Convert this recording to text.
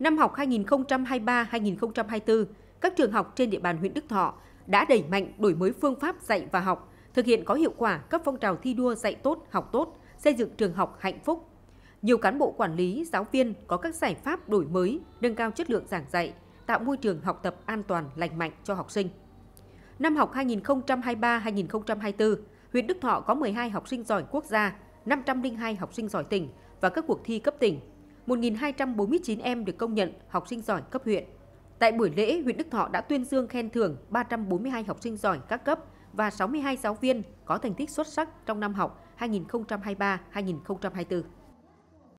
năm học 2023-2024, các trường học trên địa bàn huyện Đức Thọ đã đẩy mạnh đổi mới phương pháp dạy và học, thực hiện có hiệu quả các phong trào thi đua dạy tốt, học tốt, xây dựng trường học hạnh phúc. Nhiều cán bộ quản lý, giáo viên có các giải pháp đổi mới, nâng cao chất lượng giảng dạy, tạo môi trường học tập an toàn, lành mạnh cho học sinh. Năm học 2023-2024, huyện Đức Thọ có 12 học sinh giỏi quốc gia, 502 học sinh giỏi tỉnh và các cuộc thi cấp tỉnh, 1.249 em được công nhận học sinh giỏi cấp huyện. Tại buổi lễ, huyện Đức Thọ đã tuyên dương khen thưởng 342 học sinh giỏi các cấp và 62 giáo viên có thành tích xuất sắc trong năm học 2023-2024.